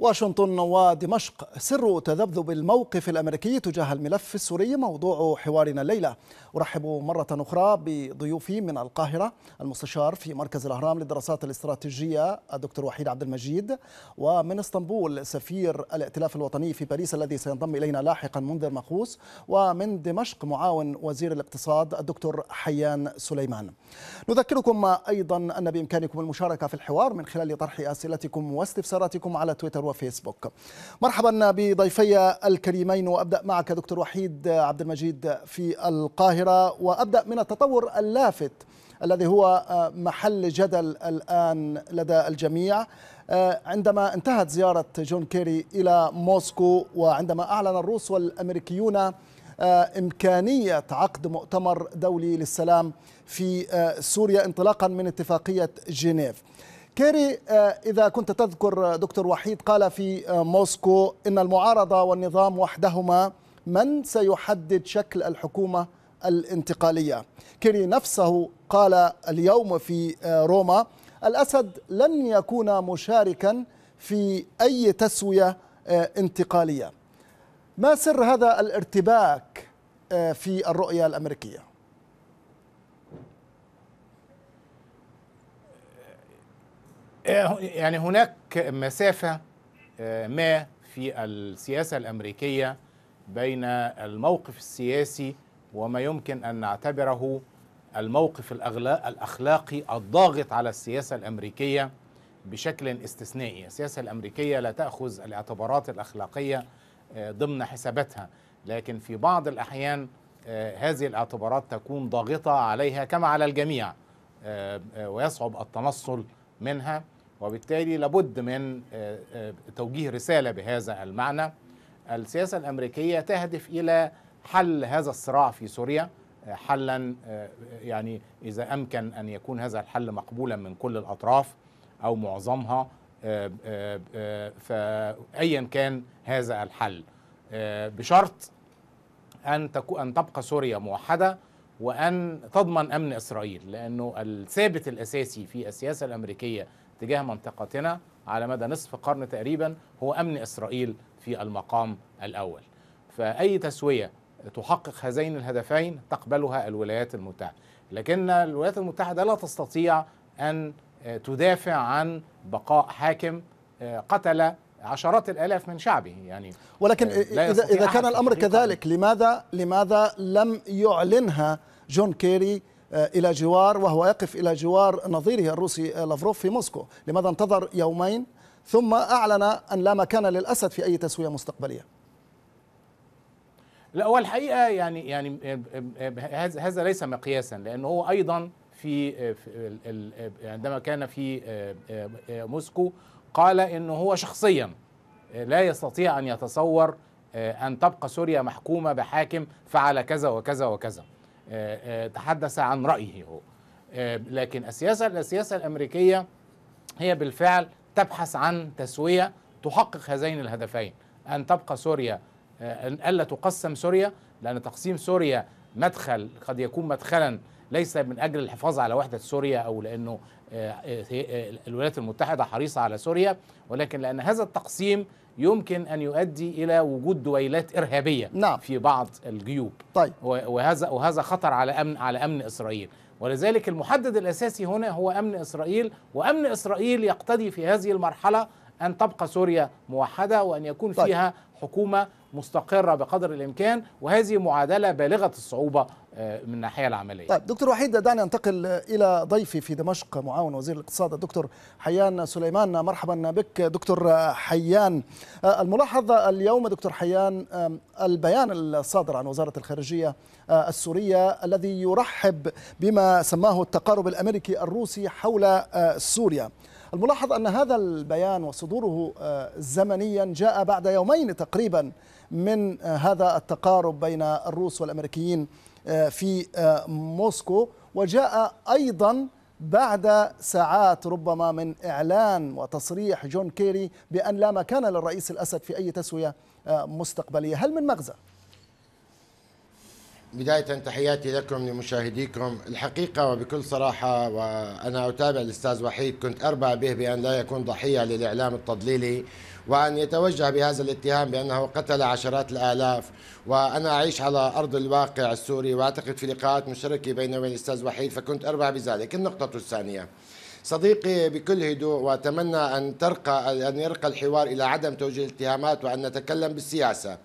واشنطن ودمشق سر تذبذب الموقف الأمريكي تجاه الملف السوري موضوع حوارنا الليلة أرحب مرة أخرى بضيوفي من القاهرة المستشار في مركز الأهرام للدراسات الاستراتيجية الدكتور وحيد عبد المجيد ومن اسطنبول سفير الائتلاف الوطني في باريس الذي سينضم إلينا لاحقا منذر مخوص ومن دمشق معاون وزير الاقتصاد الدكتور حيان سليمان نذكركم أيضا أن بإمكانكم المشاركة في الحوار من خلال طرح أسئلتكم واستفساراتكم على تويتر وفيسبوك مرحبا بضيفي الكريمين وأبدأ معك دكتور وحيد عبد المجيد في القاهرة وأبدأ من التطور اللافت الذي هو آه، محل جدل الآن لدى الجميع آه، عندما انتهت زيارة جون كيري إلى موسكو وعندما أعلن الروس والأمريكيون آه، إمكانية عقد مؤتمر دولي للسلام في سوريا انطلاقا من اتفاقية جنيف كيري آه، إذا كنت تذكر آه، دكتور وحيد قال في آه، موسكو إن المعارضة والنظام وحدهما من سيحدد شكل الحكومة الانتقالية كيري نفسه قال اليوم في روما الأسد لن يكون مشاركا في أي تسوية انتقالية ما سر هذا الارتباك في الرؤية الأمريكية؟ آه، يعني هناك مسافة آه، ما في السياسة الأمريكية بين الموقف السياسي وما يمكن أن نعتبره الموقف الأخلاقي الضاغط على السياسة الأمريكية بشكل استثنائي السياسة الأمريكية لا تأخذ الاعتبارات الأخلاقية آه، ضمن حساباتها لكن في بعض الأحيان هذه الاعتبارات تكون ضاغطة عليها كما على الجميع ويصعب التنصل منها وبالتالي لابد من آه، آه، توجيه رسالة بهذا المعنى السياسة الأمريكية تهدف إلى حل هذا الصراع في سوريا آه، حلا يعني إذا أمكن أن يكون هذا الحل مقبولا من كل الأطراف أو معظمها فأيا كان هذا الحل بشرط أن أن تبقى سوريا موحدة وأن تضمن أمن إسرائيل لأنه الثابت الأساسي في السياسة الأمريكية تجاه منطقتنا على مدى نصف قرن تقريبا هو امن اسرائيل في المقام الاول. فاي تسويه تحقق هذين الهدفين تقبلها الولايات المتحده، لكن الولايات المتحده لا تستطيع ان تدافع عن بقاء حاكم آه، قتل عشرات الالاف من شعبه يعني ولكن آه، اذا اذا كان الامر كذلك لماذا لماذا لم يعلنها جون كيري آه، إلى جوار وهو يقف إلى جوار نظيره الروسي آه، لافروف في موسكو لماذا انتظر يومين ثم أعلن أن لا مكان للأسد في أي تسوية مستقبلية لا هو الحقيقة يعني يعني آه، هذا ليس مقياسا لأنه هو أيضا في عندما كان في موسكو قال أنه هو شخصيا لا يستطيع أن يتصور أن تبقى سوريا محكومة بحاكم فعل كذا وكذا وكذا تحدث عن رأيه هو آه، لكن السياسة السياسة الأمريكية هي بالفعل تبحث عن تسوية تحقق هذين الهدفين أن تبقى سوريا آه، أن ألا تقسم سوريا لأن تقسيم سوريا مدخل قد يكون مدخلا ليس من أجل الحفاظ على وحدة سوريا أو لأنه آه، آه، الولايات المتحدة حريصة على سوريا ولكن لأن هذا التقسيم يمكن أن يؤدي إلى وجود دويلات إرهابية نعم. في بعض الجيوب طيب. وهذا وهذا خطر على أمن على أمن إسرائيل ولذلك المحدد الأساسي هنا هو أمن إسرائيل وأمن إسرائيل يقتضي في هذه المرحلة أن تبقى سوريا موحدة وأن يكون طيب. فيها حكومة مستقرة بقدر الإمكان وهذه معادلة بالغة الصعوبة آه، من الناحية العملية طيب دكتور وحيد دعني أنتقل إلى ضيفي في دمشق معاون وزير الاقتصاد الدكتور حيان سليمان مرحبا بك دكتور حيان آه، الملاحظة اليوم دكتور حيان البيان الصادر عن وزارة الخارجية آه، السورية الذي يرحب بما سماه التقارب الأمريكي الروسي حول سوريا الملاحظ أن هذا البيان وصدوره زمنيا جاء بعد يومين تقريبا من آه، هذا التقارب بين الروس والأمريكيين آه، في آه، موسكو وجاء أيضا بعد ساعات ربما من إعلان وتصريح جون كيري بأن لا مكان للرئيس الأسد في أي تسوية مستقبلية هل من مغزى؟ بداية تحياتي لكم لمشاهديكم الحقيقة وبكل صراحة وأنا أتابع الأستاذ وحيد كنت أربع به بأن لا يكون ضحية للإعلام التضليلي وأن يتوجه بهذا الاتهام بأنه قتل عشرات الآلاف وأنا أعيش على أرض الواقع السوري وأعتقد في لقاءات مشتركة بيني وبين الأستاذ وحيد فكنت أربع بذلك النقطة الثانية صديقي بكل هدوء واتمنى ان ترقى ان يرقى الحوار الى عدم توجيه الاتهامات وان نتكلم بالسياسه.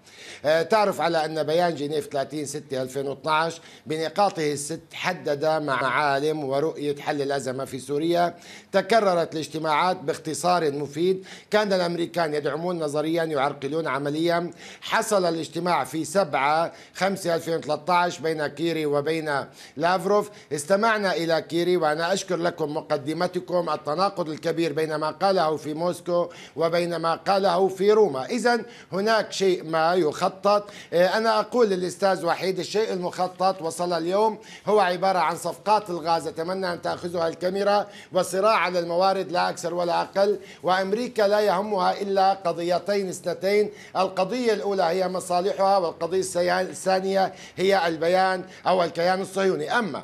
آه، تعرف على ان بيان جنيف 30 6 2012 بنقاطه الست حدد معالم ورؤيه حل الازمه في سوريا، تكررت الاجتماعات باختصار مفيد، كان الامريكان يدعمون نظريا يعرقلون عمليا، حصل الاجتماع في 7 5 2013 بين كيري وبين لافروف، استمعنا الى كيري وانا اشكر لكم مقدمه حضرتكم التناقض الكبير بين ما قاله في موسكو وبين ما قاله في روما إذا هناك شيء ما يخطط إيه، أنا أقول للأستاذ وحيد الشيء المخطط وصل اليوم هو عبارة عن صفقات الغاز أتمنى أن تأخذها الكاميرا وصراع على الموارد لا أكثر ولا أقل وأمريكا لا يهمها إلا قضيتين اثنتين القضية الأولى هي مصالحها والقضية الثانية هي البيان أو الكيان الصهيوني أما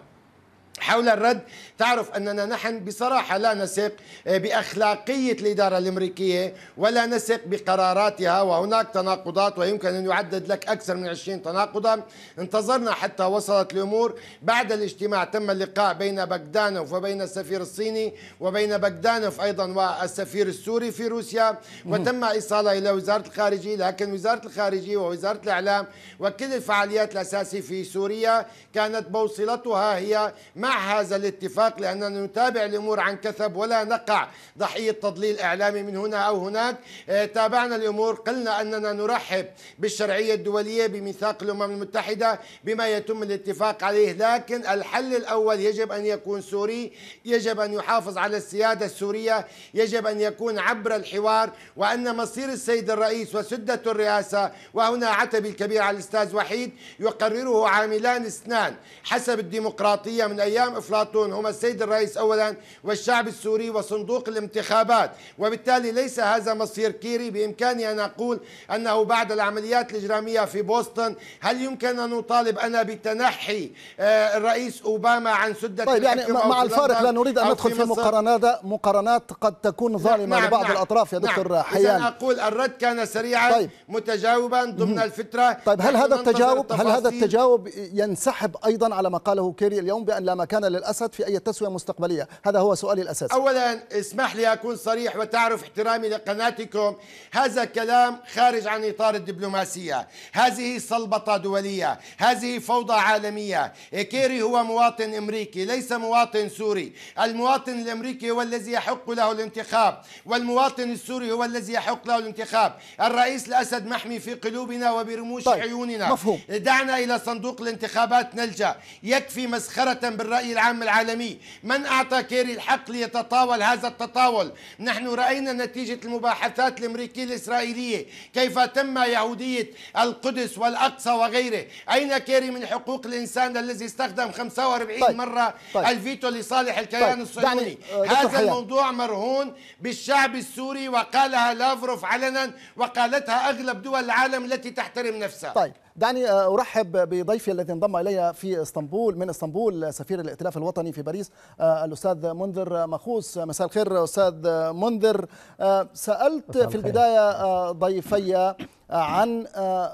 حول الرد تعرف أننا نحن بصراحة لا نثق آه، بأخلاقية الإدارة الأمريكية ولا نثق بقراراتها وهناك تناقضات ويمكن أن يعدد لك أكثر من 20 تناقضا انتظرنا حتى وصلت الأمور بعد الاجتماع تم اللقاء بين بغدانوف وبين السفير الصيني وبين بغدانوف أيضا والسفير السوري في روسيا وتم إيصالها إلى وزارة الخارجية لكن وزارة الخارجية ووزارة الإعلام وكل الفعاليات الأساسية في سوريا كانت بوصلتها هي مع هذا الاتفاق الاطلاق لأننا نتابع الأمور عن كثب ولا نقع ضحية تضليل إعلامي من هنا أو هناك آه، تابعنا الأمور قلنا أننا نرحب بالشرعية الدولية بميثاق الأمم المتحدة بما يتم الاتفاق عليه لكن الحل الأول يجب أن يكون سوري يجب أن يحافظ على السيادة السورية يجب أن يكون عبر الحوار وأن مصير السيد الرئيس وسدة الرئاسة وهنا عتبي الكبير على الأستاذ وحيد يقرره عاملان اثنان حسب الديمقراطية من أيام أفلاطون هما والسيد الرئيس أولا والشعب السوري وصندوق الانتخابات وبالتالي ليس هذا مصير كيري بإمكاني أن أقول أنه بعد العمليات الإجرامية في بوسطن هل يمكن أن نطالب أنا بتنحي آه، الرئيس أوباما عن سدة طيب يعني مع الفارق لا نريد أن ندخل في, في مقارنات مقارنات قد تكون نعم، ظالمة نعم لبعض نعم الأطراف يا دكتور نعم حيان أقول الرد كان سريعا طيب متجاوبا ضمن الفترة طيب هل هذا التجاوب هل هذا التجاوب ينسحب أيضا على ما قاله كيري اليوم بأن لا مكان للأسد في أي تسوية مستقبلية هذا هو سؤالي الأساسي أولا اسمح لي أكون صريح وتعرف احترامي لقناتكم هذا كلام خارج عن إطار الدبلوماسية هذه صلبطة دولية هذه فوضى عالمية كيري هو مواطن أمريكي ليس مواطن سوري المواطن الأمريكي هو الذي يحق له الانتخاب والمواطن السوري هو الذي يحق له الانتخاب الرئيس الأسد محمي في قلوبنا وبرموش طيب. عيوننا مفهوم. دعنا إلى صندوق الانتخابات نلجأ يكفي مسخرة بالرأي العام العالمي من أعطى كيري الحق ليتطاول هذا التطاول نحن رأينا نتيجة المباحثات الأمريكية الإسرائيلية كيف تم يهودية القدس والأقصى وغيره أين كيري من حقوق الإنسان الذي استخدم 45 طيب. مرة طيب. الفيتو لصالح الكيان طيب. الصهيوني آه، هذا الموضوع مرهون بالشعب السوري وقالها لافروف علنا وقالتها أغلب دول العالم التي تحترم نفسها طيب دعني ارحب بضيفي الذي انضم الي في اسطنبول من اسطنبول سفير الائتلاف الوطني في باريس آه، الاستاذ منذر مخوس مساء الخير استاذ منذر آه، سالت في البدايه آه، ضيفي عن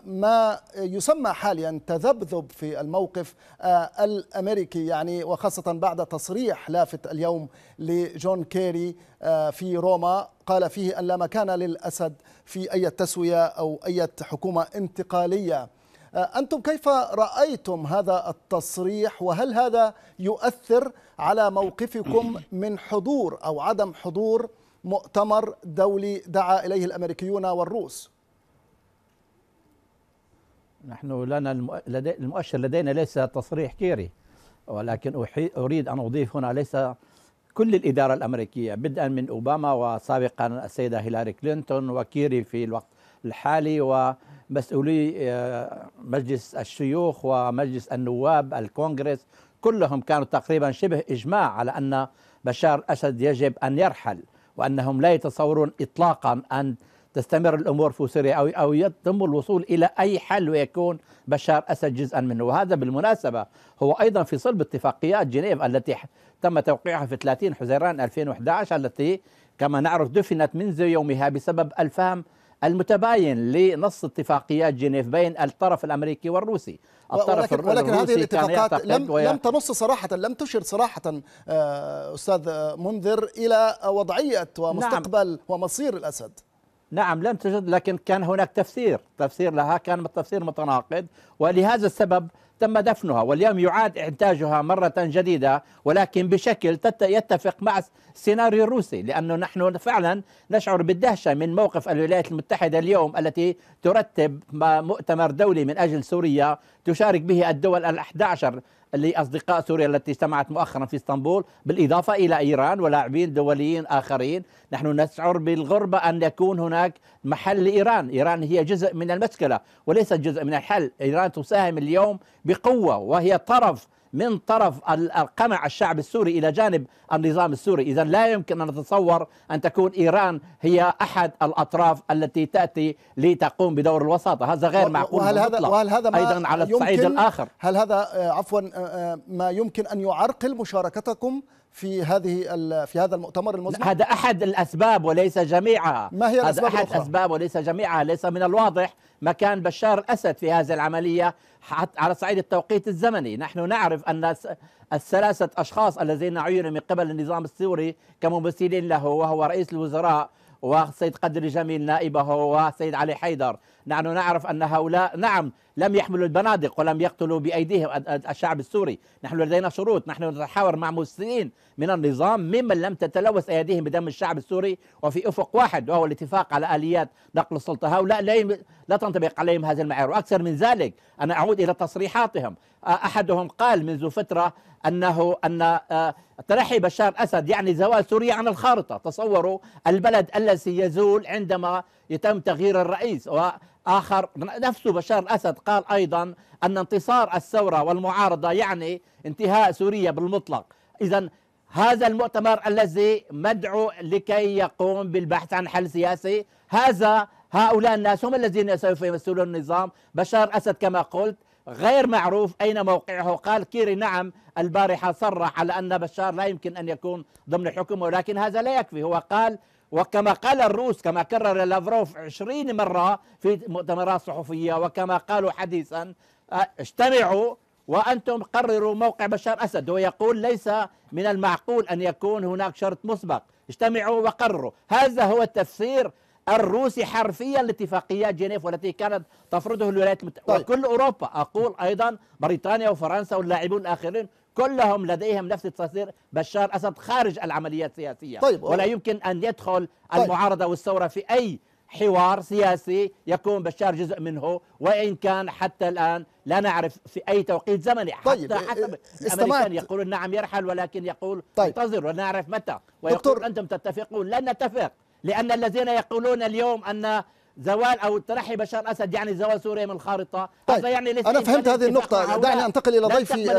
ما يسمى حاليا تذبذب في الموقف الامريكي يعني وخاصه بعد تصريح لافت اليوم لجون كيري في روما قال فيه ان لا مكان للاسد في اي تسويه او اي حكومه انتقاليه آه، أنتم كيف رأيتم هذا التصريح وهل هذا يؤثر على موقفكم من حضور أو عدم حضور مؤتمر دولي دعا إليه الأمريكيون والروس نحن لنا المؤشر لدينا ليس تصريح كيري ولكن أريد أن أضيف هنا ليس كل الإدارة الأمريكية بدءا من أوباما وسابقا السيدة هيلاري كلينتون وكيري في الوقت الحالي و مسؤولي آه، مجلس الشيوخ ومجلس النواب الكونغرس كلهم كانوا تقريبا شبه إجماع على أن بشار الاسد يجب أن يرحل وأنهم لا يتصورون إطلاقا أن تستمر الامور في سوريا او او يتم الوصول الى اي حل ويكون بشار اسد جزءا منه وهذا بالمناسبه هو ايضا في صلب اتفاقيات جنيف التي تم توقيعها في 30 حزيران 2011 التي كما نعرف دفنت منذ يومها بسبب الفهم المتباين لنص اتفاقيات جنيف بين الطرف الامريكي والروسي الطرف ولكن, ولكن هذه الاتفاقات لم, ويا... لم تنص صراحه لم تشر صراحه آه، استاذ منذر الى وضعيه ومستقبل نعم. ومصير الاسد نعم لم تجد لكن كان هناك تفسير تفسير لها كان تفسير متناقض ولهذا السبب تم دفنها واليوم يعاد إنتاجها مرة جديدة ولكن بشكل يتفق مع السيناريو الروسي لأنه نحن فعلا نشعر بالدهشة من موقف الولايات المتحدة اليوم التي ترتب مؤتمر دولي من أجل سوريا تشارك به الدول الأحد عشر لأصدقاء سوريا التي اجتمعت مؤخرا في اسطنبول بالإضافة إلى إيران ولاعبين دوليين آخرين نحن نشعر بالغربة أن يكون هناك محل لإيران إيران هي جزء من المشكلة وليست جزء من الحل إيران تساهم اليوم بقوة وهي طرف من طرف القمع الشعب السوري إلى جانب النظام السوري إذا لا يمكن أن نتصور أن تكون إيران هي أحد الأطراف التي تأتي لتقوم بدور الوساطة هذا غير معقول وهل هذا, وهل هذا ما أيضا على الصعيد الآخر هل هذا آه، عفوا آه، آه، ما يمكن أن يعرقل مشاركتكم في هذه في هذا المؤتمر المزمن هذا احد الاسباب وليس جميعها ما هي الاسباب هذا احد الاسباب وليس جميعها ليس من الواضح مكان بشار الاسد في هذه العمليه على صعيد التوقيت الزمني نحن نعرف ان الثلاثه اشخاص الذين عينوا من قبل النظام السوري كممثلين له وهو رئيس الوزراء والسيد قدري جميل نائبه والسيد علي حيدر نحن نعرف أن هؤلاء نعم لم يحملوا البنادق ولم يقتلوا بأيديهم الشعب السوري نحن لدينا شروط نحن نتحاور مع مسلمين من النظام ممن لم تتلوث أيديهم بدم الشعب السوري وفي أفق واحد وهو الاتفاق على آليات نقل السلطة هؤلاء لا, لا تنطبق عليهم هذه المعايير وأكثر من ذلك أنا أعود إلى تصريحاتهم أحدهم قال منذ فترة أنه أن آه، ترحي بشار أسد يعني زوال سوريا عن الخارطة تصوروا البلد الذي يزول عندما يتم تغيير الرئيس وآخر نفسه بشار الأسد قال أيضا أن انتصار الثورة والمعارضة يعني انتهاء سوريا بالمطلق إذا هذا المؤتمر الذي مدعو لكي يقوم بالبحث عن حل سياسي هذا هؤلاء الناس هم الذين سوف يمثلون النظام بشار أسد كما قلت غير معروف أين موقعه قال كيري نعم البارحة صرح على أن بشار لا يمكن أن يكون ضمن الحكم ولكن هذا لا يكفي هو قال وكما قال الروس كما كرر لافروف عشرين مرة في مؤتمرات صحفية وكما قالوا حديثا آه، اجتمعوا وأنتم قرروا موقع بشار أسد ويقول ليس من المعقول أن يكون هناك شرط مسبق اجتمعوا وقرروا هذا هو التفسير الروسي حرفيا لاتفاقيات جنيف والتي كانت تفرضه الولايات المتحده طيب. وكل اوروبا اقول ايضا بريطانيا وفرنسا واللاعبون الاخرين كلهم لديهم نفس التصدير بشار أسد خارج العمليات السياسية طيب ولا يمكن أن يدخل طيب المعارضة والثورة في أي حوار سياسي يكون بشار جزء منه وإن كان حتى الآن لا نعرف في أي توقيت زمني حتى طيب إيه، حسب إيه، الأمريكان يقولون نعم يرحل ولكن يقول طيب انتظر ونعرف متى ويقول دكتور أنتم تتفقون لن نتفق لأن الذين يقولون اليوم أن زوال او ترحي بشار اسد يعني زوال سوريا من الخارطه طيب. يعني ليس انا فهمت هذه النقطه دعني انتقل الى ضيفي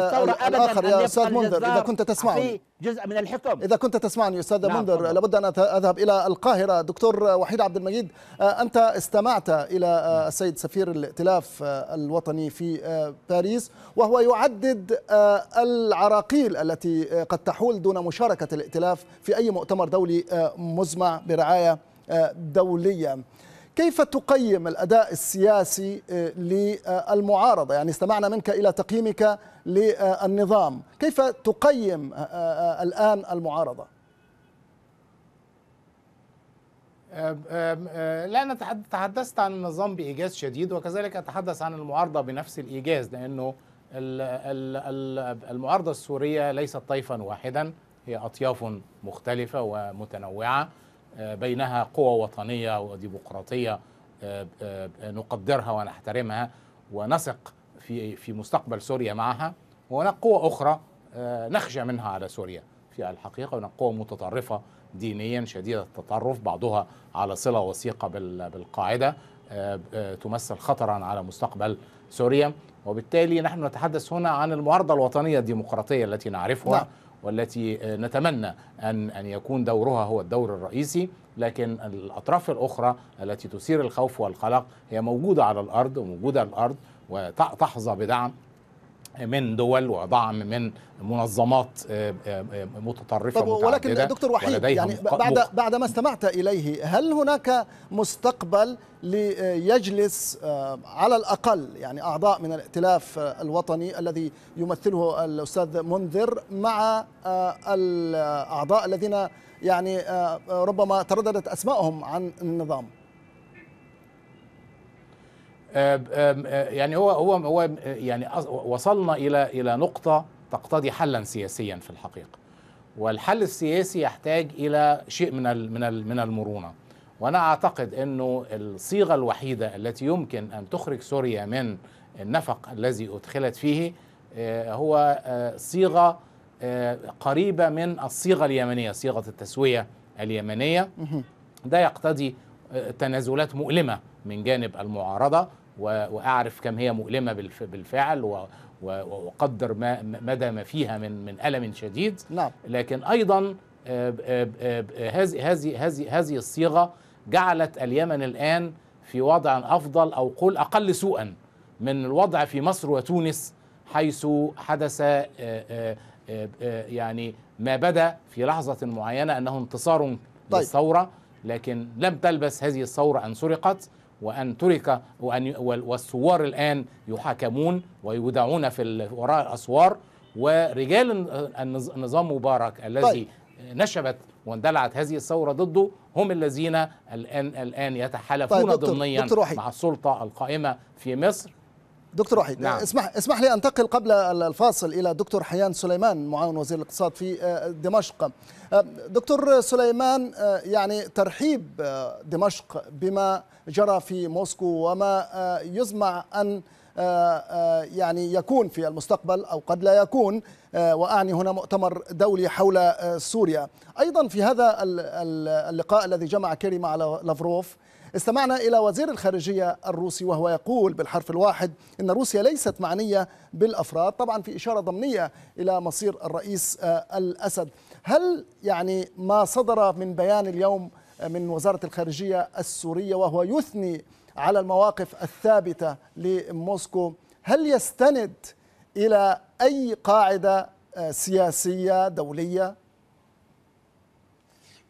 الاخر يا استاذ منذر اذا كنت تسمعني جزء من الحكم اذا كنت تسمعني استاذ نعم منذر طبعا. لابد ان اذهب الى القاهره دكتور وحيد عبد المجيد آه، انت استمعت الى آه، نعم. السيد سفير الائتلاف آه، الوطني في باريس وهو يعدد العراقيل التي قد تحول دون مشاركه الائتلاف في اي مؤتمر دولي مزمع برعايه دوليه كيف تقيم الأداء السياسي آه، للمعارضة يعني استمعنا منك إلى تقييمك للنظام كيف تقيم آه، آه، الآن المعارضة لا أنا تحدثت عن النظام بإيجاز شديد وكذلك أتحدث عن المعارضة بنفس الإيجاز لأنه المعارضة السورية ليست طيفا واحدا هي أطياف مختلفة ومتنوعة بينها قوى وطنيه وديمقراطيه آه، آه، نقدرها ونحترمها ونثق في في مستقبل سوريا معها وهناك قوى اخرى آه، نخشى منها على سوريا في الحقيقه هناك قوى متطرفه دينيا شديده التطرف بعضها على صله وثيقه بالقاعده تمثل خطرا على مستقبل سوريا وبالتالي نحن نتحدث هنا عن المعارضه الوطنيه الديمقراطيه التي نعرفها نعم. والتي آه، نتمنى أن أن يكون دورها هو الدور الرئيسي لكن الأطراف الأخرى التي تثير الخوف والقلق هي موجودة على الأرض وموجودة على الأرض وتحظى بدعم من دول ودعم من منظمات آه، آه، آه، متطرفه طب ولكن دكتور وحيد يعني بعد بعد ما استمعت اليه هل هناك مستقبل ليجلس على الاقل يعني اعضاء من الائتلاف الوطني الذي يمثله الاستاذ منذر مع الاعضاء الذين يعني ربما ترددت اسمائهم عن النظام آه، آه، يعني هو هو هو يعني وصلنا الى الى نقطه تقتضي حلا سياسيا في الحقيقه والحل السياسي يحتاج الى شيء من من من المرونه وانا اعتقد انه الصيغه الوحيده التي يمكن ان تخرج سوريا من النفق الذي ادخلت فيه آه، هو صيغه قريبه من الصيغه اليمنيه صيغه التسويه اليمنيه ده يقتضي تنازلات مؤلمه من جانب المعارضه واعرف كم هي مؤلمه بالفعل واقدر مدى ما فيها من من الم شديد نعم. لكن ايضا هذه آه، آه، آه، هذه هذه هذه الصيغه جعلت اليمن الان في وضع افضل او قل اقل سوءا من الوضع في مصر وتونس حيث حدث يعني ما بدا في لحظه معينه انه انتصار طيب. للثوره لكن لم تلبس هذه الثورة أن سرقت وأن ترك وأن والثوار الآن يحاكمون ويودعون في وراء الأسوار ورجال النظام مبارك الذي طيب. نشبت واندلعت هذه الثورة ضده هم الذين الآن الآن يتحالفون طيب ضمنيا مع السلطة القائمة في مصر دكتور وحيد نعم. اسمح اسمح لي انتقل قبل الفاصل الى دكتور حيان سليمان معاون وزير الاقتصاد في آه، دمشق آه، دكتور سليمان آه، يعني ترحيب دمشق بما جرى في موسكو وما يزمع ان آه، آه، يعني يكون في المستقبل أو قد لا يكون آه، وأعني هنا مؤتمر دولي حول سوريا أيضا في هذا اللقاء الذي جمع كيري مع لافروف استمعنا إلى وزير الخارجية الروسي وهو يقول بالحرف الواحد أن روسيا ليست معنية بالأفراد طبعا في إشارة ضمنية إلى مصير الرئيس الأسد هل يعني ما صدر من بيان اليوم من وزارة الخارجية السورية وهو يثني على المواقف الثابتة لموسكو هل يستند إلى أي قاعدة آه، سياسية دولية؟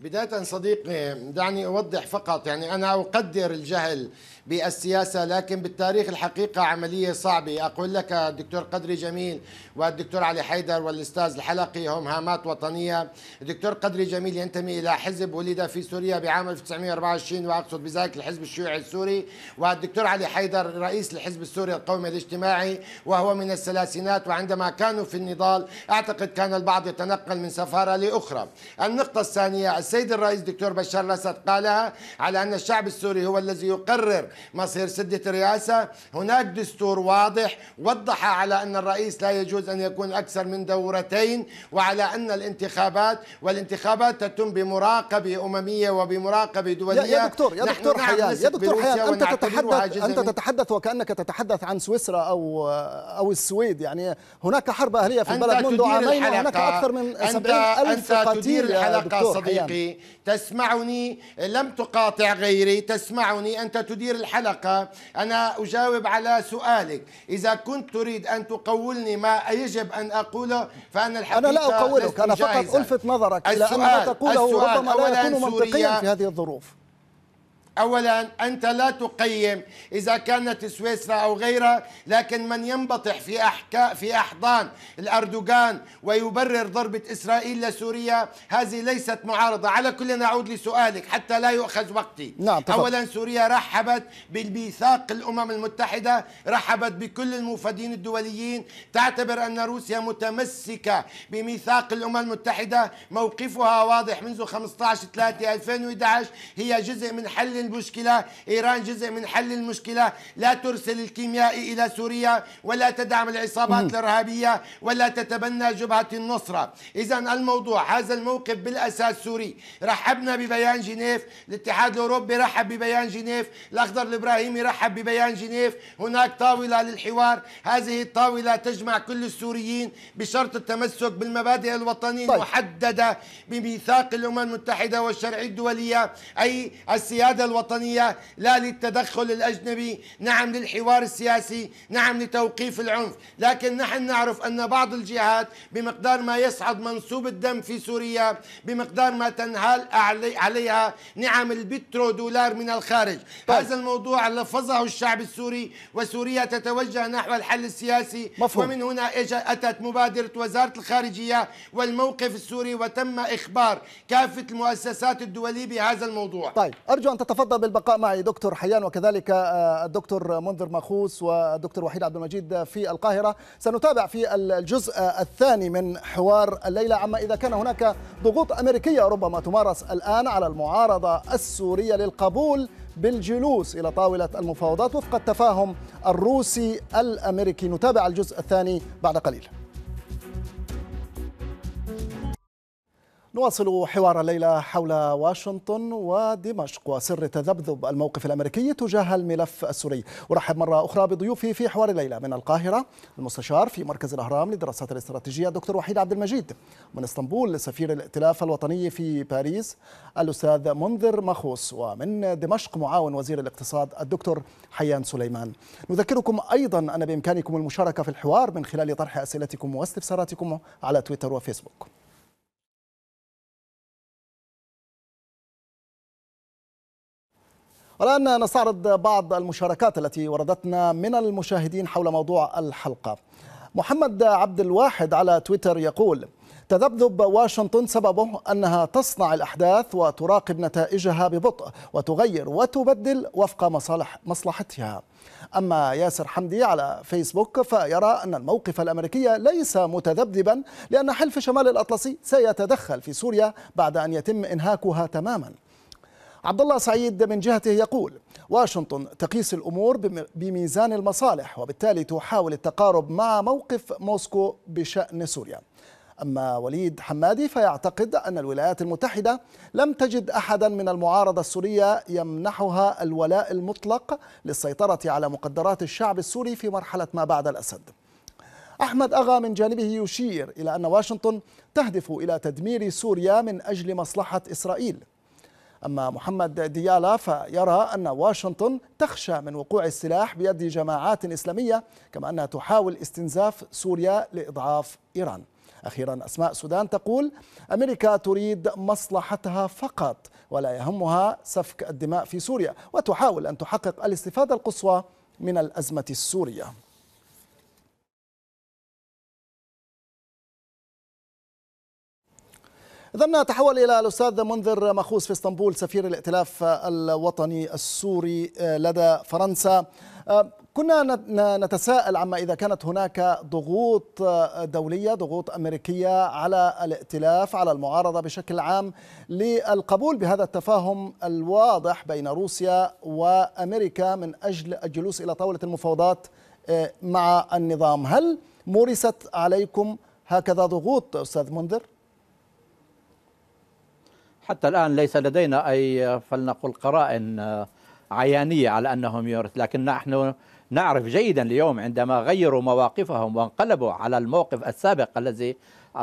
بداية صديقي دعني أوضح فقط يعني أنا أقدر الجهل بالسياسة لكن بالتاريخ الحقيقة عملية صعبة أقول لك الدكتور قدري جميل والدكتور علي حيدر والأستاذ الحلقي هم هامات وطنية الدكتور قدري جميل ينتمي إلى حزب ولد في سوريا بعام 1924 وأقصد بذلك الحزب الشيوعي السوري والدكتور علي حيدر رئيس الحزب السوري القومي الاجتماعي وهو من الثلاثينات وعندما كانوا في النضال أعتقد كان البعض يتنقل من سفارة لأخرى النقطة الثانية السيد الرئيس دكتور بشار الأسد قالها على أن الشعب السوري هو الذي يقرر مصير سدة الرئاسة هناك دستور واضح وضح على أن الرئيس لا يجوز أن يكون أكثر من دورتين وعلى أن الانتخابات والانتخابات تتم بمراقبة أممية وبمراقبة دولية يا دكتور يا دكتور حيان نعم يا دكتور حيا أنت تتحدث أنت تتحدث وكأنك تتحدث عن سويسرا أو أو السويد يعني هناك حرب أهلية في البلد منذ عامين وهناك أكثر من 70 ألف أنت تدير الحلقة صديقي تسمعني لم تقاطع غيري تسمعني أنت تدير الحلقة أنا أجاوب على سؤالك إذا كنت تريد أن تقولني ما يجب أن أقوله فأنا الحقيقة أنا لا أقولك أنا فقط ألفت نظرك إلى أن ما تقوله ربما لا يكون منطقيا في هذه الظروف اولا انت لا تقيم اذا كانت سويسرا او غيرها لكن من ينبطح في احكاء في احضان الاردوغان ويبرر ضربه اسرائيل لسوريا هذه ليست معارضه على كل نعود لسؤالك حتى لا يؤخذ وقتي نعم اولا سوريا رحبت بالميثاق الامم المتحده رحبت بكل الموفدين الدوليين تعتبر ان روسيا متمسكه بميثاق الامم المتحده موقفها واضح منذ 15 3 2011 هي جزء من حل المشكلة إيران جزء من حل المشكلة لا ترسل الكيميائي إلى سوريا ولا تدعم العصابات الإرهابية ولا تتبنى جبهة النصرة إذا الموضوع هذا الموقف بالأساس سوري رحبنا ببيان جنيف الاتحاد الأوروبي رحب ببيان جنيف الأخضر الإبراهيمي رحب ببيان جنيف هناك طاولة للحوار هذه الطاولة تجمع كل السوريين بشرط التمسك بالمبادئ الوطنية طيب. المحددة بميثاق الأمم المتحدة والشرعية الدولية أي السيادة الوطنية الوطنية لا للتدخل الأجنبي نعم للحوار السياسي نعم لتوقيف العنف لكن نحن نعرف أن بعض الجهات بمقدار ما يصعد منسوب الدم في سوريا بمقدار ما تنهال عليها نعم البترو دولار من الخارج طيب. هذا الموضوع لفظه الشعب السوري وسوريا تتوجه نحو الحل السياسي مفهوم. ومن هنا أتت مبادرة وزارة الخارجية والموقف السوري وتم إخبار كافة المؤسسات الدولية بهذا الموضوع طيب أرجو أن تتفضل تفضل بالبقاء معي دكتور حيان وكذلك آه، الدكتور منذر مخوس والدكتور وحيد عبد المجيد في القاهرة سنتابع في الجزء آه، الثاني من حوار الليلة عما إذا كان هناك ضغوط أمريكية ربما تمارس الآن على المعارضة السورية للقبول بالجلوس إلى طاولة المفاوضات وفق التفاهم الروسي الأمريكي نتابع الجزء الثاني بعد قليل نواصل حوار الليلة حول واشنطن ودمشق وسر تذبذب الموقف الأمريكي تجاه الملف السوري أرحب مرة أخرى بضيوفي في حوار الليلة من القاهرة المستشار في مركز الأهرام للدراسات الاستراتيجية دكتور وحيد عبد المجيد من اسطنبول سفير الائتلاف الوطني في باريس الأستاذ منذر مخوس ومن دمشق معاون وزير الاقتصاد الدكتور حيان سليمان نذكركم أيضا أن بإمكانكم المشاركة في الحوار من خلال طرح أسئلتكم واستفساراتكم على تويتر وفيسبوك والآن نستعرض بعض المشاركات التي وردتنا من المشاهدين حول موضوع الحلقة محمد عبد الواحد على تويتر يقول تذبذب واشنطن سببه أنها تصنع الأحداث وتراقب نتائجها ببطء وتغير وتبدل وفق مصالح مصلحتها أما ياسر حمدي على فيسبوك فيرى أن الموقف الأمريكي ليس متذبذبا لأن حلف شمال الأطلسي سيتدخل في سوريا بعد أن يتم إنهاكها تماماً عبد الله سعيد من جهته يقول واشنطن تقيس الأمور بميزان المصالح وبالتالي تحاول التقارب مع موقف موسكو بشأن سوريا أما وليد حمادي فيعتقد أن الولايات المتحدة لم تجد أحدا من المعارضة السورية يمنحها الولاء المطلق للسيطرة على مقدرات الشعب السوري في مرحلة ما بعد الأسد أحمد أغا من جانبه يشير إلى أن واشنطن تهدف إلى تدمير سوريا من أجل مصلحة إسرائيل أما محمد ديالا فيرى أن واشنطن تخشى من وقوع السلاح بيد جماعات إسلامية كما أنها تحاول استنزاف سوريا لإضعاف إيران أخيرا أسماء سودان تقول أمريكا تريد مصلحتها فقط ولا يهمها سفك الدماء في سوريا وتحاول أن تحقق الاستفادة القصوى من الأزمة السورية إذا نتحول إلى الأستاذ منذر مخوص في اسطنبول سفير الائتلاف الوطني السوري آه، لدى فرنسا آه، كنا نتساءل عما إذا كانت هناك ضغوط آه، دولية ضغوط أمريكية على الائتلاف على المعارضة بشكل عام للقبول بهذا التفاهم الواضح بين روسيا وأمريكا من أجل الجلوس إلى طاولة المفاوضات مع النظام هل مورست عليكم هكذا ضغوط أستاذ منذر؟ حتى الآن ليس لدينا أي فلنقل قرائن آه، عيانية على أنهم يورث لكن نحن نعرف جيدا اليوم عندما غيروا مواقفهم وانقلبوا على الموقف السابق الذي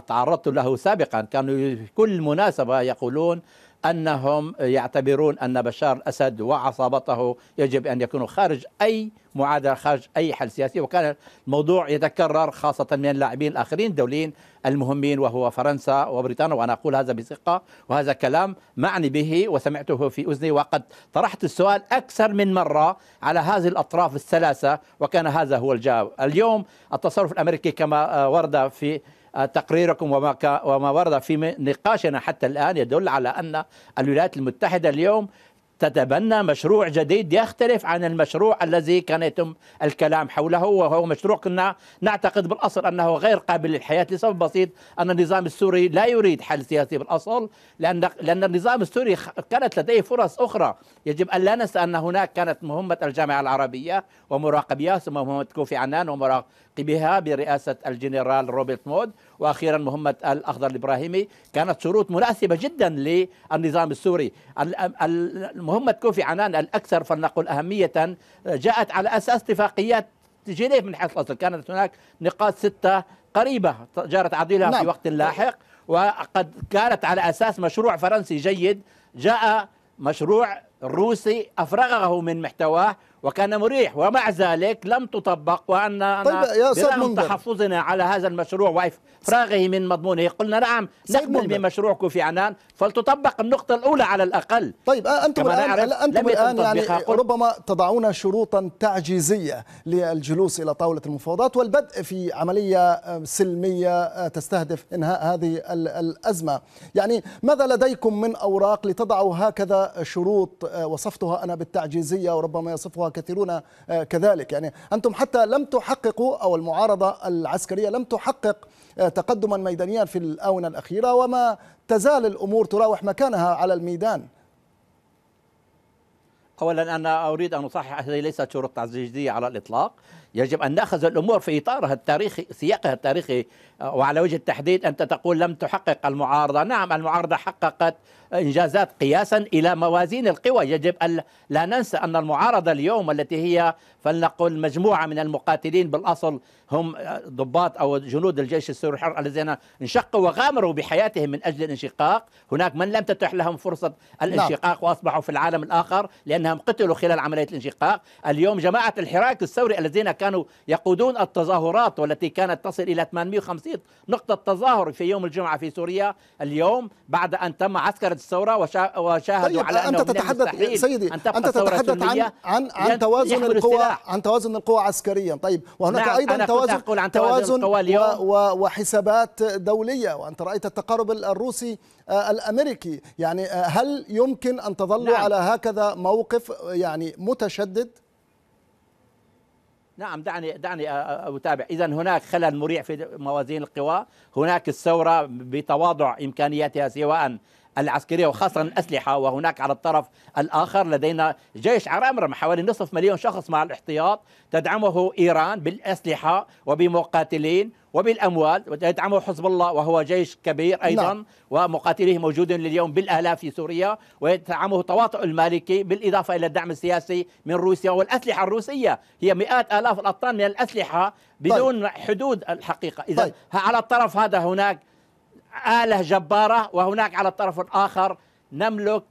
تعرضت له سابقا كانوا كل مناسبة يقولون انهم يعتبرون ان بشار الاسد وعصابته يجب ان يكونوا خارج اي معادله خارج اي حل سياسي وكان الموضوع يتكرر خاصه من اللاعبين الاخرين الدوليين المهمين وهو فرنسا وبريطانيا وانا اقول هذا بثقه وهذا كلام معني به وسمعته في اذني وقد طرحت السؤال اكثر من مره على هذه الاطراف الثلاثه وكان هذا هو الجواب اليوم التصرف الامريكي كما آه، ورد في تقريركم وما وما ورد في نقاشنا حتى الان يدل على ان الولايات المتحده اليوم تتبنى مشروع جديد يختلف عن المشروع الذي كان يتم الكلام حوله وهو مشروع كنا نعتقد بالاصل انه غير قابل للحياه لسبب بسيط ان النظام السوري لا يريد حل سياسي بالاصل لان لان النظام السوري كانت لديه فرص اخرى يجب ان لا ننسى ان هناك كانت مهمه الجامعه العربيه ومراقبيها ثم مهمه كوفي عنان بها برئاسة الجنرال روبرت مود وأخيرا مهمة الأخضر الإبراهيمي كانت شروط مناسبة جدا للنظام السوري مهمة كوفي عنان الأكثر فلنقل أهمية جاءت على أساس اتفاقيات جنيف من حيث الأصل كانت هناك نقاط ستة قريبة جرى تعديلها نعم. في وقت لاحق وقد كانت على أساس مشروع فرنسي جيد جاء مشروع روسي أفرغه من محتواه وكان مريح ومع ذلك لم تطبق وأن طيب يا برغم تحفظنا على هذا المشروع وإفراغه من مضمونه قلنا نعم طيب نقبل بمشروعكم في عنان فلتطبق النقطة الأولى على الأقل طيب آه، أنتم الآن آه، أنتم الآن يعني ربما تضعون شروطا تعجيزية للجلوس إلى طاولة المفاوضات والبدء في عملية آه، سلمية تستهدف إنهاء هذه الأزمة يعني ماذا لديكم من أوراق لتضعوا هكذا شروط وصفتها أنا بالتعجيزية وربما يصفها وكثيرون آه، كذلك يعني أنتم حتى لم تحققوا أو المعارضة العسكرية لم تحقق آه، تقدما ميدانيا في الآونة الأخيرة وما تزال الأمور تراوح مكانها على الميدان اولا انا اريد ان اصحح هذه ليست شروط تعزيزيه على الاطلاق يجب ان ناخذ الامور في اطارها التاريخي سياقها التاريخي وعلى وجه التحديد أنت تقول لم تحقق المعارضة نعم المعارضة حققت إنجازات قياسا إلى موازين القوى يجب أن لا ننسى أن المعارضة اليوم التي هي فلنقل مجموعة من المقاتلين بالأصل هم ضباط أو جنود الجيش السوري الحر الذين انشقوا وغامروا بحياتهم من أجل الانشقاق هناك من لم تتح لهم فرصة نعم. الانشقاق وأصبحوا في العالم الآخر لأنهم قتلوا خلال عملية الانشقاق اليوم جماعة الحراك الثوري الذين كانوا يقودون التظاهرات والتي كانت تصل إلى 850 بسيط نقطة تظاهر في يوم الجمعة في سوريا اليوم بعد أن تم عسكرة الثورة وشاهدوا طيب على أنه أنت تتحدث سيدي أن أنت تتحدث عن عن عن توازن القوى عن توازن القوى عسكريا طيب وهناك نعم أيضا توازن عن توازن اليوم. وحسابات دولية وأنت رأيت التقارب الروسي آه، الأمريكي يعني آه، هل يمكن أن تظلوا نعم. على هكذا موقف يعني متشدد نعم دعني دعني اتابع اذا هناك خلل مريع في موازين القوى هناك الثوره بتواضع امكانياتها سواء العسكريه وخاصه الاسلحه وهناك على الطرف الاخر لدينا جيش على حوالي نصف مليون شخص مع الاحتياط تدعمه ايران بالاسلحه وبمقاتلين وبالأموال ويدعمه حزب الله وهو جيش كبير نعم. أيضا نعم. ومقاتليه موجودين لليوم بالالاف في سوريا ويدعمه تواطؤ المالكي بالإضافة إلى الدعم السياسي من روسيا والأسلحة الروسية هي مئات آلاف الأطنان من الأسلحة طيب. بدون طيب. حدود الحقيقة إذا طيب. على الطرف هذا هناك آلة جبارة وهناك على الطرف الآخر نملك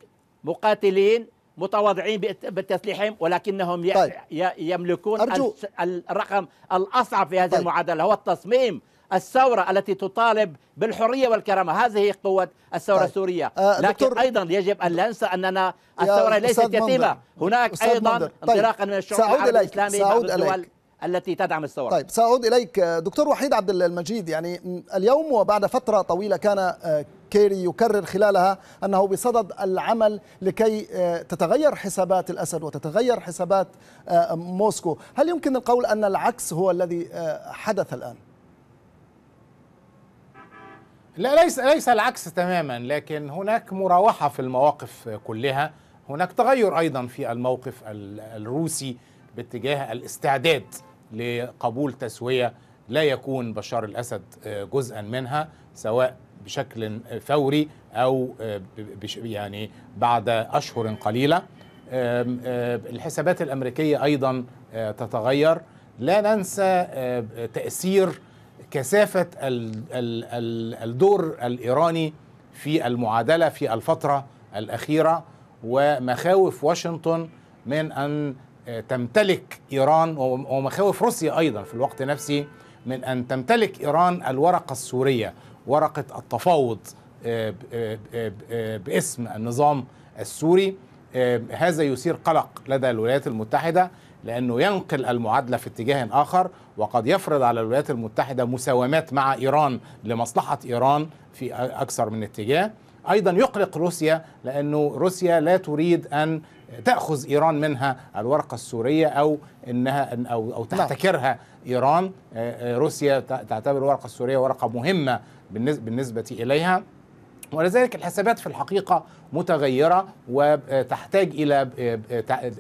مقاتلين متواضعين بتسليحهم ولكنهم طيب. يملكون أرجو الرقم الأصعب في هذه طيب. المعادلة هو التصميم الثورة التي تطالب بالحرية والكرامة هذه قوة الثورة طيب. السورية آه لكن أيضا يجب أن لا ننسى أننا الثورة ليست يتيمة هناك أيضا طيب. انطلاقا من الشعوب الاسلاميه إليك. سأعود الدول التي تدعم الثورة طيب سأعود إليك دكتور وحيد عبد المجيد يعني اليوم وبعد فترة طويلة كان آه، كيري يكرر خلالها أنه بصدد العمل لكي آه، تتغير حسابات الأسد وتتغير حسابات آه، موسكو هل يمكن القول أن العكس هو الذي آه، حدث الآن؟ لا ليس ليس العكس تماما لكن هناك مراوحه في المواقف كلها هناك تغير ايضا في الموقف الروسي باتجاه الاستعداد لقبول تسويه لا يكون بشار الاسد جزءا منها سواء بشكل فوري او آه، يعني بعد اشهر قليله الحسابات الامريكيه ايضا آه، تتغير لا ننسى آه، تاثير كثافه الدور الايراني في المعادله في الفتره الاخيره ومخاوف واشنطن من ان تمتلك ايران ومخاوف روسيا ايضا في الوقت نفسه من ان تمتلك ايران الورقه السوريه ورقه التفاوض آه، آه، آه، باسم النظام السوري هذا يثير قلق لدى الولايات المتحده لانه ينقل المعادله في اتجاه اخر وقد يفرض على الولايات المتحده مساومات مع ايران لمصلحه ايران في اكثر من اتجاه ايضا يقلق روسيا لانه روسيا لا تريد ان تاخذ ايران منها الورقه السوريه او انها او او نعم. تحتكرها ايران روسيا تعتبر الورقه السوريه ورقه مهمه بالنسبة إليها ولذلك الحسابات في الحقيقة متغيرة وتحتاج إلى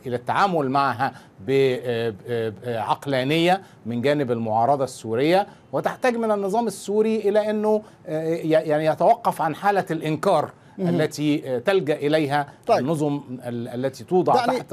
إلى التعامل معها بعقلانية من جانب المعارضة السورية وتحتاج من النظام السوري إلى أنه آه، يعني يتوقف عن حالة الإنكار التي آه، تلجا اليها طيب. النظم التي توضع يعني تحت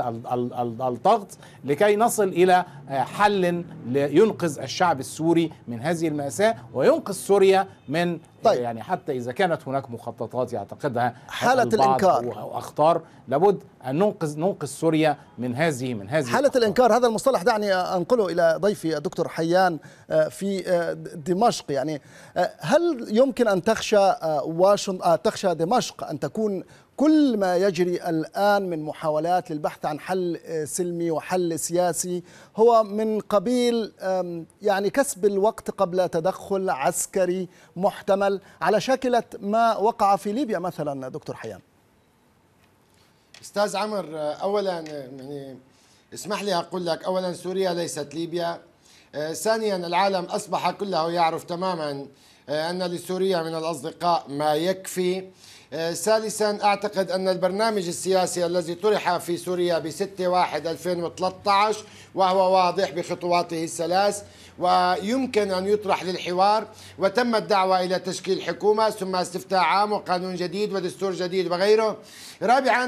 الضغط لكي نصل الى آه، حل ينقذ الشعب السوري من هذه الماساه وينقذ سوريا من طيب. يعني حتى إذا كانت هناك مخططات يعتقدها حالة الإنكار أو أخطار لابد أن ننقذ ننقذ سوريا من هذه من هذه حالة الأخطار. الإنكار هذا المصطلح دعني أنقله إلى ضيفي الدكتور حيان آه، في آه، دمشق يعني آه، هل يمكن أن تخشى واشنطن تخشى دمشق أن تكون كل ما يجري الآن من محاولات للبحث عن حل آه، سلمي وحل سياسي هو من قبيل يعني كسب الوقت قبل تدخل عسكري محتمل على شاكلة ما وقع في ليبيا مثلا دكتور حيان استاذ عمر آه، اولا آه، يعني اسمح لي اقول لك اولا سوريا ليست ليبيا ثانيا العالم اصبح كله يعرف تماما ان لسوريا من الاصدقاء ما يكفي آه، ثالثا أعتقد أن البرنامج السياسي الذي طرح في سوريا ب 6 1 2013 وهو واضح بخطواته الثلاث ويمكن أن يطرح للحوار وتم الدعوة إلى تشكيل حكومة ثم استفتاء عام وقانون جديد ودستور جديد وغيره رابعا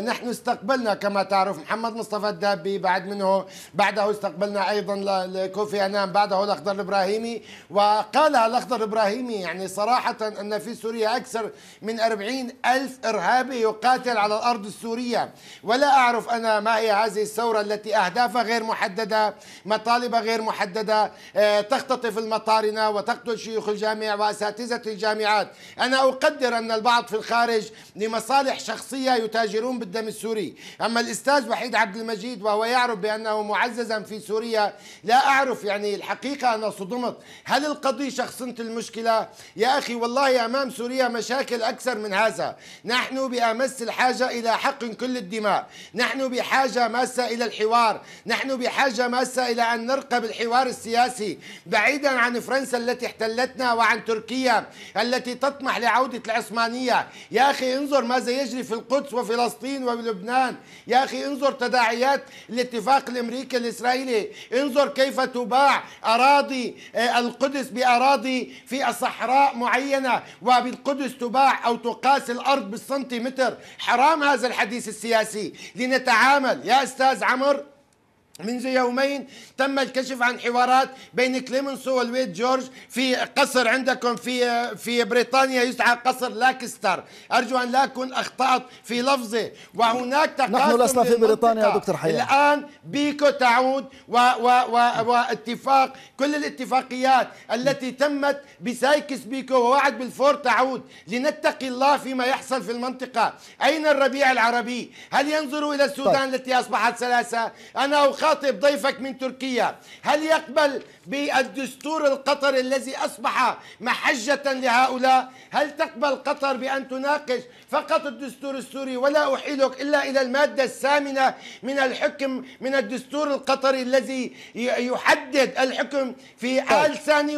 نحن استقبلنا كما تعرف محمد مصطفى الدابي بعد منه بعده استقبلنا أيضا كوفي أنام بعده الأخضر الإبراهيمي وقال الأخضر الإبراهيمي يعني صراحة أن في سوريا أكثر من 40 ألف إرهابي يقاتل على الأرض السورية ولا أعرف أنا ما هي هذه الثورة التي أهدافها غير محددة مطالبها غير محددة آه، تختطف المطارنة وتقتل شيوخ الجامع وأساتذة الجامعات أنا أقدر أن البعض في الخارج لمصالح شخصية يتاجرون بالدم السوري أما الأستاذ وحيد عبد المجيد وهو يعرف بأنه معززا في سوريا لا أعرف يعني الحقيقة أنا صدمت هل القضية شخصنت المشكلة يا أخي والله أمام سوريا مشاكل أكثر من هذا نحن بأمس الحاجة إلى حق كل الدماء نحن بحاجة ماسة إلى الحوار نحن بحاجة ماسة إلى أن نرقب الحوار السياسي السياسي بعيدا عن فرنسا التي احتلتنا وعن تركيا التي تطمح لعودة العثمانية يا أخي انظر ماذا يجري في القدس وفلسطين ولبنان يا أخي انظر تداعيات الاتفاق الأمريكي الإسرائيلي انظر كيف تباع أراضي آه، القدس بأراضي في الصحراء معينة وبالقدس تباع أو تقاس الأرض بالسنتيمتر حرام هذا الحديث السياسي لنتعامل يا أستاذ عمر منذ يومين تم الكشف عن حوارات بين كليمنسو والويد جورج في قصر عندكم في في بريطانيا يدعى قصر لاكستر ارجو ان لا اكون اخطات في لفظي وهناك تقاسم نحن لسنا في بريطانيا يا دكتور حيان الان بيكو تعود و و و واتفاق كل الاتفاقيات التي تمت بسايكس بيكو ووعد بالفور تعود لنتقي الله فيما يحصل في المنطقه اين الربيع العربي هل ينظروا الى السودان طيب. التي اصبحت سلاسه انا تخاطب ضيفك من تركيا هل يقبل بالدستور القطري الذي أصبح محجة لهؤلاء هل تقبل قطر بأن تناقش فقط الدستور السوري ولا أحيلك إلا إلى المادة الثامنة من الحكم من الدستور القطري الذي يحدد الحكم في طيب. آل ثاني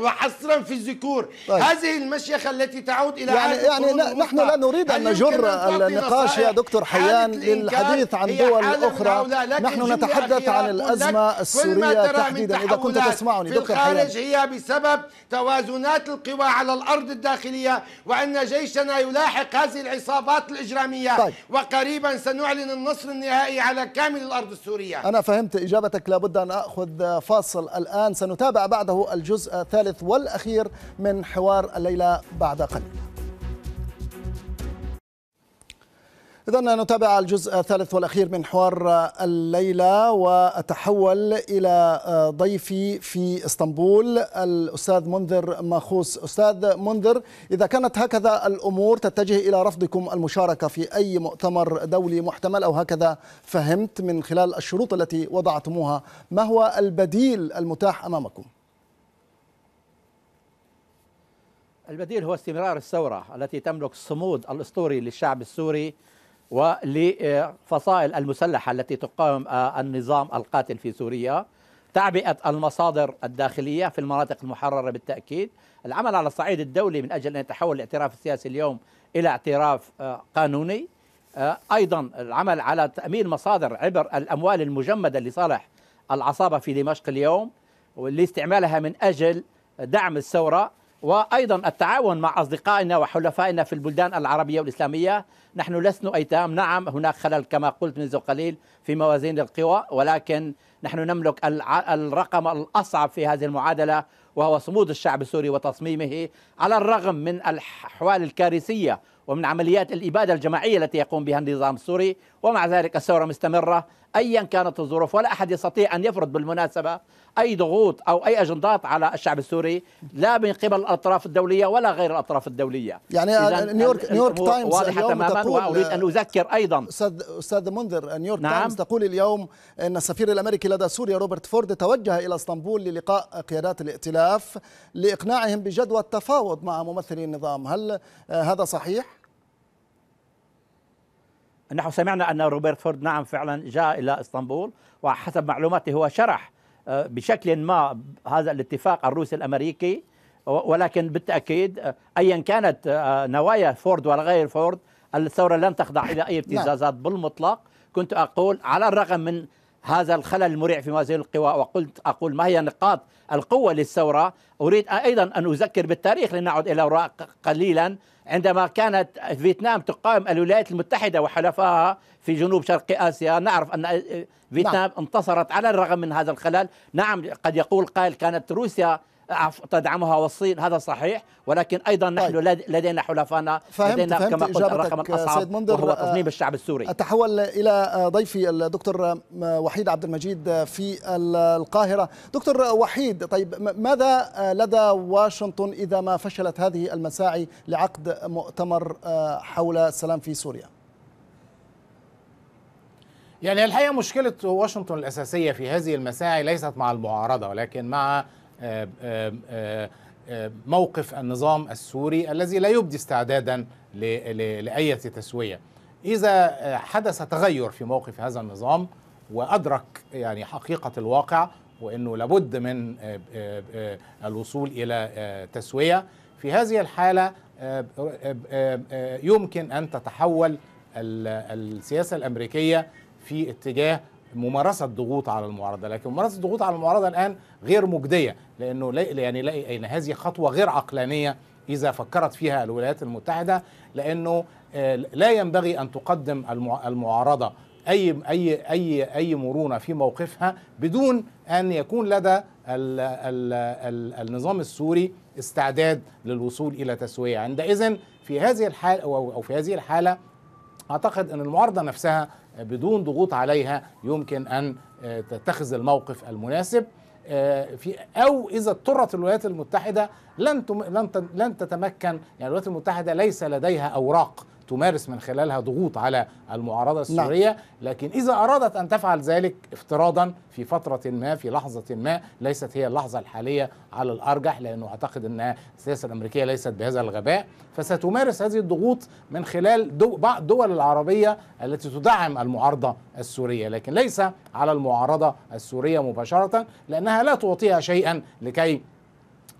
وحصرا في الذكور طيب. هذه المشيخة التي تعود إلى يعني, يعني نحن لا نريد أن نجر النقاش يا دكتور حيان للحديث عن دول أخرى نحن نتحدث عن الأزمة السورية تحديدا إذا كنت الخارج اسمعني في الخارج هي بسبب توازنات القوى على الأرض الداخلية وأن جيشنا يلاحق هذه العصابات الإجرامية طيب. وقريبا سنعلن النصر النهائي على كامل الأرض السورية أنا فهمت إجابتك لابد أن أخذ فاصل الآن سنتابع بعده الجزء الثالث والأخير من حوار الليلة بعد قليل إذا نتابع الجزء الثالث والأخير من حوار الليلة وأتحول إلى ضيفي في اسطنبول الأستاذ منذر ماخوس أستاذ منذر إذا كانت هكذا الأمور تتجه إلى رفضكم المشاركة في أي مؤتمر دولي محتمل أو هكذا فهمت من خلال الشروط التي وضعتموها ما هو البديل المتاح أمامكم؟ البديل هو استمرار الثورة التي تملك الصمود الأسطوري للشعب السوري ولفصائل المسلحة التي تقاوم آه، النظام القاتل في سوريا تعبئة المصادر الداخلية في المناطق المحررة بالتأكيد العمل على الصعيد الدولي من أجل أن يتحول الاعتراف السياسي اليوم إلى اعتراف آه، قانوني آه، أيضا العمل على تأمين مصادر عبر الأموال المجمدة لصالح العصابة في دمشق اليوم ولاستعمالها من أجل دعم الثورة وايضا التعاون مع اصدقائنا وحلفائنا في البلدان العربيه والاسلاميه نحن لسنا ايتام نعم هناك خلل كما قلت منذ قليل في موازين القوى ولكن نحن نملك الرقم الاصعب في هذه المعادله وهو صمود الشعب السوري وتصميمه على الرغم من الاحوال الكارثيه ومن عمليات الاباده الجماعيه التي يقوم بها النظام السوري ومع ذلك الثورة مستمرة أيا كانت الظروف ولا أحد يستطيع أن يفرض بالمناسبة أي ضغوط أو أي أجندات على الشعب السوري لا من قبل الأطراف الدولية ولا غير الأطراف الدولية يعني نيويورك نيويورك تايمز واضحة تماما وأريد أن أذكر أيضا أستاذ أستاذ منذر نيويورك نعم. تايمز تقول اليوم أن السفير الأمريكي لدى سوريا روبرت فورد توجه إلى اسطنبول للقاء قيادات الائتلاف لإقناعهم بجدوى التفاوض مع ممثلي النظام هل آه، هذا صحيح؟ نحن سمعنا أن روبرت فورد نعم فعلا جاء إلى إسطنبول وحسب معلوماتي هو شرح آه، بشكل ما هذا الاتفاق الروسي الأمريكي ولكن بالتأكيد آه، أيا كانت آه، نوايا فورد ولا غير فورد الثورة لن تخضع إلى أي نعم. ابتزازات بالمطلق كنت أقول على الرغم من هذا الخلل المريع في موازين القوى وقلت أقول ما هي نقاط القوة للثورة أريد أيضا أن أذكر بالتاريخ لنعد إلى وراء قليلا عندما كانت فيتنام تقاوم الولايات المتحدة وحلفائها في جنوب شرق آسيا نعرف أن آه، فيتنام نعم. انتصرت على الرغم من هذا الخلل نعم قد يقول قائل كانت روسيا تدعمها والصين هذا صحيح ولكن ايضا نحن طيب. لدينا حلفائنا لدينا فهمت كما قلت الرقم الاصعب وهو آه، تصميم الشعب السوري اتحول الى آه، ضيفي الدكتور آه، وحيد عبد المجيد في القاهره دكتور وحيد طيب ماذا لدى واشنطن اذا ما فشلت هذه المساعي لعقد مؤتمر حول السلام في سوريا يعني الحقيقه مشكله واشنطن الاساسيه في هذه المساعي ليست مع المعارضه ولكن مع آه، آه، آه، موقف النظام السوري الذي لا يبدي استعدادا لأية تسوية إذا حدث تغير في موقف هذا النظام وأدرك يعني حقيقة الواقع وأنه لابد من الوصول إلى تسوية في هذه الحالة يمكن أن تتحول السياسة الأمريكية في اتجاه ممارسه ضغوط على المعارضه لكن ممارسه ضغوط على المعارضه الان غير مجديه لانه يعني لأن يعني هذه خطوه غير عقلانيه اذا فكرت فيها الولايات المتحده لانه آه، لا ينبغي ان تقدم المعارضه اي اي اي اي مرونه في موقفها بدون ان يكون لدى الـ الـ الـ النظام السوري استعداد للوصول الى تسويه عندئذ في هذه الحاله او في هذه الحاله اعتقد ان المعارضه نفسها بدون ضغوط عليها يمكن أن آه، تتخذ الموقف المناسب آه، في او اذا اضطرت الولايات المتحده لن لن لن تتمكن يعني الولايات المتحده ليس لديها اوراق تمارس من خلالها ضغوط على المعارضة نعم. السورية نعم. لكن إذا أرادت أن تفعل ذلك افتراضا في فترة ما في لحظة ما ليست هي اللحظة الحالية على الأرجح لأنه أعتقد أن السياسة الأمريكية ليست بهذا الغباء فستمارس هذه الضغوط من خلال دو بعض الدول العربية التي تدعم المعارضة السورية لكن ليس على المعارضة السورية مباشرة لأنها لا تعطيها شيئا لكي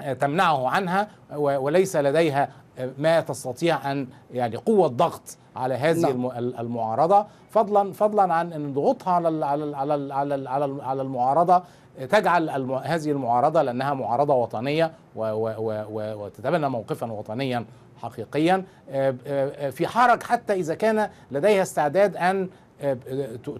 آه، تمنعه عنها وليس لديها آه، ما تستطيع ان يعني قوه ضغط على هذه نعم. المعارضه فضلا فضلا عن ان ضغوطها على على على على على المعارضه آه، تجعل هذه المعارضه لانها معارضه وطنيه وتتبنى موقفا وطنيا حقيقيا في حرج حتى اذا كان لديها استعداد ان آه،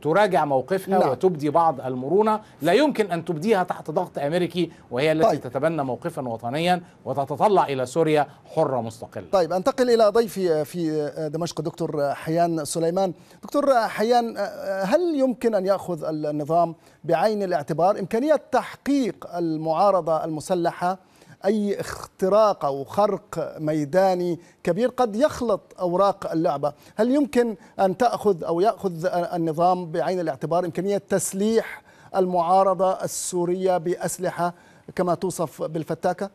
تراجع موقفها نعم. وتبدي بعض المرونه لا يمكن ان تبديها تحت ضغط امريكي وهي التي طيب. تتبنى موقفا وطنيا وتتطلع الى سوريا حره مستقله. طيب انتقل الى ضيفي آه، في آه، دمشق دكتور حيان سليمان. دكتور حيان هل يمكن ان ياخذ النظام بعين الاعتبار امكانيه تحقيق المعارضه المسلحه أي اختراق أو خرق ميداني كبير قد يخلط أوراق اللعبة هل يمكن أن تأخذ أو يأخذ النظام بعين الاعتبار إمكانية تسليح المعارضة السورية بأسلحة كما توصف بالفتاكة؟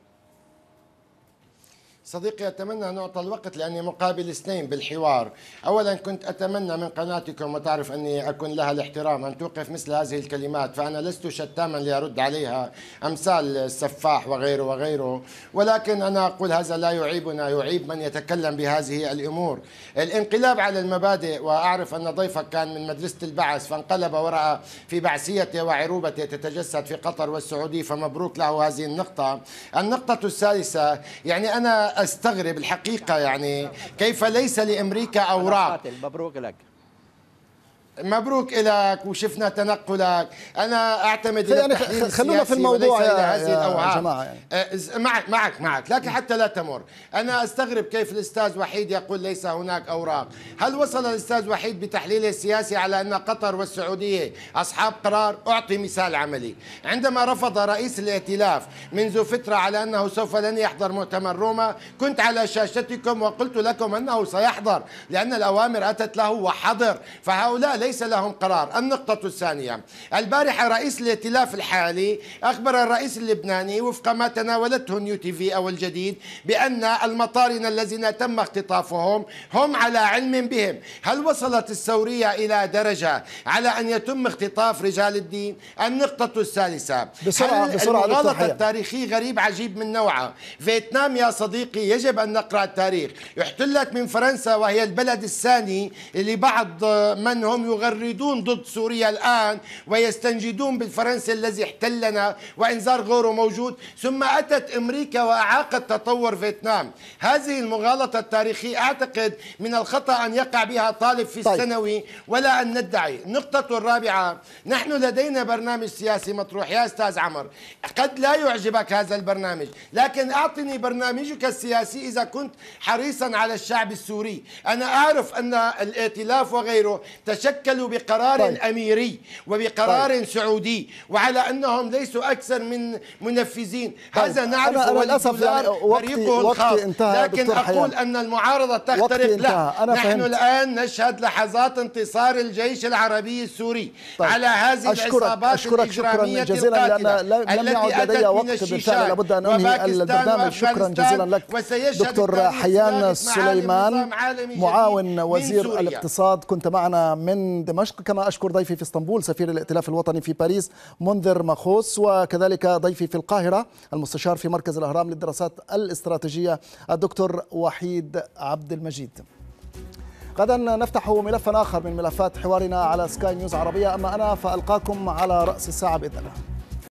صديقي أتمنى أن أعطى الوقت لأني مقابل اثنين بالحوار أولا كنت أتمنى من قناتكم وتعرف أني أكون لها الاحترام أن توقف مثل هذه الكلمات فأنا لست شتاما لأرد عليها أمثال السفاح وغيره وغيره ولكن أنا أقول هذا لا يعيبنا يعيب من يتكلم بهذه الأمور الانقلاب على المبادئ وأعرف أن ضيفك كان من مدرسة البعث فانقلب ورأى في بعثيته وعروبته تتجسد في قطر والسعودية فمبروك له هذه النقطة النقطة الثالثة يعني أنا استغرب الحقيقه يعني كيف ليس لامريكا اوراق مبروك لك مبروك لك وشفنا تنقلك انا اعتمد يعني خلونا في الموضوع يا, هذه يا جماعه يعني. معك معك معك لكن حتى لا تمر انا استغرب كيف الاستاذ وحيد يقول ليس هناك اوراق هل وصل الاستاذ وحيد بتحليله السياسي على ان قطر والسعوديه اصحاب قرار اعطي مثال عملي عندما رفض رئيس الائتلاف منذ فتره على انه سوف لن يحضر مؤتمر روما كنت على شاشتكم وقلت لكم انه سيحضر لان الاوامر اتت له وحضر فهؤلاء ليس لهم قرار النقطة الثانية البارحة رئيس الائتلاف الحالي أخبر الرئيس اللبناني وفق ما تناولته نيو تي في أو الجديد بأن المطارنة الذين تم اختطافهم هم على علم بهم هل وصلت الثورية إلى درجة على أن يتم اختطاف رجال الدين النقطة الثالثة بسرعة بسرعة المغالطة التاريخي غريب عجيب من نوعها فيتنام يا صديقي يجب أن نقرأ التاريخ احتلت من فرنسا وهي البلد الثاني لبعض من هم يغردون ضد سوريا الآن ويستنجدون بالفرنسي الذي احتلنا وإنذار غورو موجود ثم أتت أمريكا وأعاقت تطور فيتنام هذه المغالطة التاريخية أعتقد من الخطأ أن يقع بها طالب في طيب. الثانوي ولا أن ندعي النقطة الرابعة نحن لدينا برنامج سياسي مطروح يا أستاذ عمر قد لا يعجبك هذا البرنامج لكن أعطني برنامجك السياسي إذا كنت حريصا على الشعب السوري أنا أعرف أن الائتلاف وغيره تشكل شكلوا بقرار طيب. أميري وبقرار طيب. سعودي وعلى أنهم ليسوا أكثر من منفذين طيب. هذا نعرف أنا وللأسف يعني فريقه الخاص لكن أقول أن المعارضة تخترق لا أنا نحن فهمت. الآن نشهد لحظات انتصار الجيش العربي السوري طيب. على هذه أشكرك. العصابات أشكرك الإجرامية شكرا جزيلا لأن لم يعد لدي وقت بالتالي لابد أن أنهي البرنامج شكرا جزيلا لك دكتور حيان سليمان معاون وزير الاقتصاد كنت معنا من دمشق كما أشكر ضيفي في اسطنبول سفير الائتلاف الوطني في باريس منذر مخوس وكذلك ضيفي في القاهرة المستشار في مركز الأهرام للدراسات الاستراتيجية الدكتور وحيد عبد المجيد غدا نفتح ملفا آخر من ملفات حوارنا على سكاي نيوز عربية أما أنا فألقاكم على رأس الساعة بإذن الله